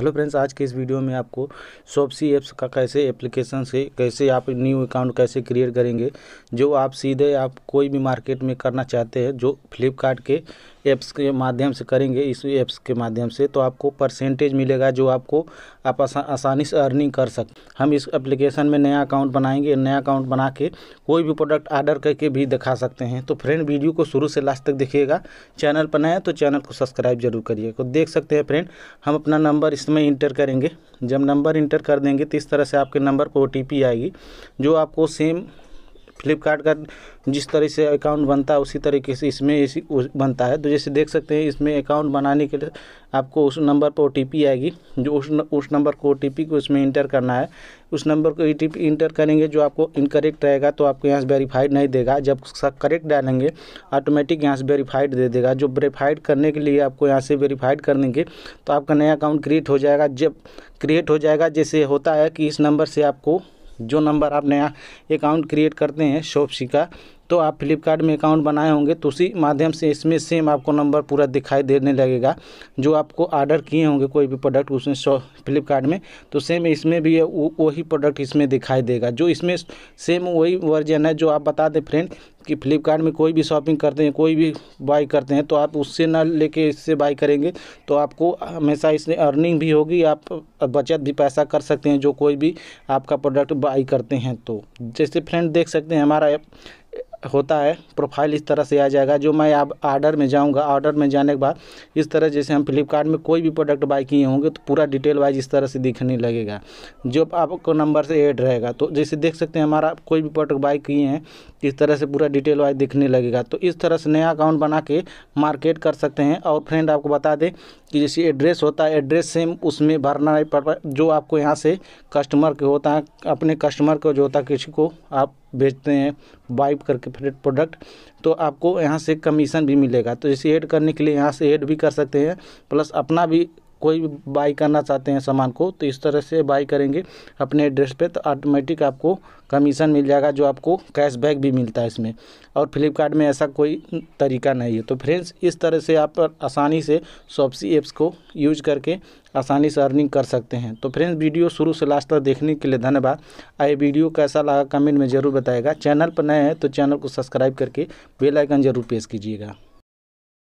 hello friends आज के इस वीडियो में आपको सॉपसी ऐप्स का कैसे एप्लीकेशन से कैसे आप न्यू अकाउंट कैसे क्रिएट करेंगे जो आप सीधे आप कोई भी मार्केट में करना चाहते हैं जो फ्लिपकार्ट के ऐप्स के माध्यम से करेंगे इस ऐप्स के माध्यम से तो आपको परसेंटेज मिलेगा जो आपको आप आसा, आसानी से अर्निंग कर सक हम इस एप्लीकेशन में नया अकाउंट बनाएंगे नया अकाउंट बना के कोई भी प्रोडक्ट आर्डर करके भी दिखा सकते हैं तो फ्रेंड वीडियो को शुरू से लास्ट तक देखिएगा चैनल पर नया तो चैनल को सब्सक्राइब जरूर करिएगा तो देख सकते हैं फ्रेंड हम अपना नंबर इस इसमें इंटर करेंगे जब नंबर इंटर कर देंगे तो इस तरह से आपके नंबर पर ओ आएगी जो आपको सेम फ्लिपकार्ट का जिस तरह से अकाउंट बनता है उसी तरीके से इसमें इसी बनता है तो जैसे देख सकते हैं इसमें अकाउंट बनाने के लिए आपको उस नंबर पर ओ आएगी जो उस न, उस नंबर को ओ को उसमें इंटर करना है उस नंबर को ओ इंटर करेंगे जो आपको इनकरेक्ट रहेगा तो आपको यहाँ से वेरीफाइड नहीं देगा जब करेक्ट डालेंगे ऑटोमेटिक यहाँ से वेरीफाइड दे देगा जो वेरीफाइड करने के लिए आपको यहाँ से वेरीफाइड कर देंगे तो आपका नया अकाउंट क्रिएट हो जाएगा जब क्रिएट हो जाएगा जैसे होता है कि इस नंबर से आपको जो नंबर आप नया अकाउंट क्रिएट करते हैं शॉपसी का तो आप फ्लिपकार्ट में अकाउंट बनाए होंगे तो उसी माध्यम से इसमें सेम आपको नंबर पूरा दिखाई देने लगेगा जो आपको ऑर्डर किए होंगे कोई भी प्रोडक्ट उसमें फ्लिपकार्ट में तो सेम इसमें भी वही प्रोडक्ट इसमें दिखाई देगा जो इसमें सेम वही वर्जन है जो आप बता दें फ्रेंड कि फ्लिपकार्ट में कोई भी शॉपिंग करते हैं कोई भी बाई करते हैं तो आप उससे ना लेके इससे बाई करेंगे तो आपको हमेशा इसमें अर्निंग भी होगी आप बचत भी पैसा कर सकते हैं जो कोई भी आपका प्रोडक्ट बाई करते हैं तो जैसे फ्रेंड देख सकते हैं हमारा होता है प्रोफाइल इस तरह से आ जाएगा जो मैं आप आर्डर में जाऊंगा ऑर्डर में जाने के बाद इस तरह जैसे हम फ्लिपकार्ट में कोई भी प्रोडक्ट बाई किए होंगे तो पूरा डिटेल वाइज इस तरह से दिखने लगेगा जो आपको नंबर से एड रहेगा तो जैसे देख सकते हैं हमारा कोई भी प्रोडक्ट बाई किए हैं इस तरह से पूरा डिटेल वाइज दिखने लगेगा तो इस तरह से नया अकाउंट बना के मार्केट कर सकते हैं और फ्रेंड आपको बता दें कि जैसे एड्रेस होता है एड्रेस सेम उसमें भरना नहीं पर जो आपको यहाँ से कस्टमर के होता है अपने कस्टमर को जो होता है किसी को आप बेचते हैं बाइप करके फिर प्रोडक्ट तो आपको यहाँ से कमीशन भी मिलेगा तो जैसे ऐड करने के लिए यहाँ से ऐड भी कर सकते हैं प्लस अपना भी कोई भी बाई करना चाहते हैं सामान को तो इस तरह से बाई करेंगे अपने एड्रेस पे तो ऑटोमेटिक आपको कमीशन मिल जाएगा जो आपको कैशबैक भी मिलता है इसमें और फ्लिपकार्ट में ऐसा कोई तरीका नहीं है तो फ्रेंड्स इस तरह से आप आसानी से सॉपसी ऐप्स को यूज करके आसानी से अर्निंग कर सकते हैं तो फ्रेंड्स वीडियो शुरू से लास्ट तक देखने के लिए धन्यवाद आई वीडियो कैसा लगा कमेंट में ज़रूर बताएगा चैनल पर नए हैं तो चैनल को सब्सक्राइब करके बेलाइकन जरूर प्रेस कीजिएगा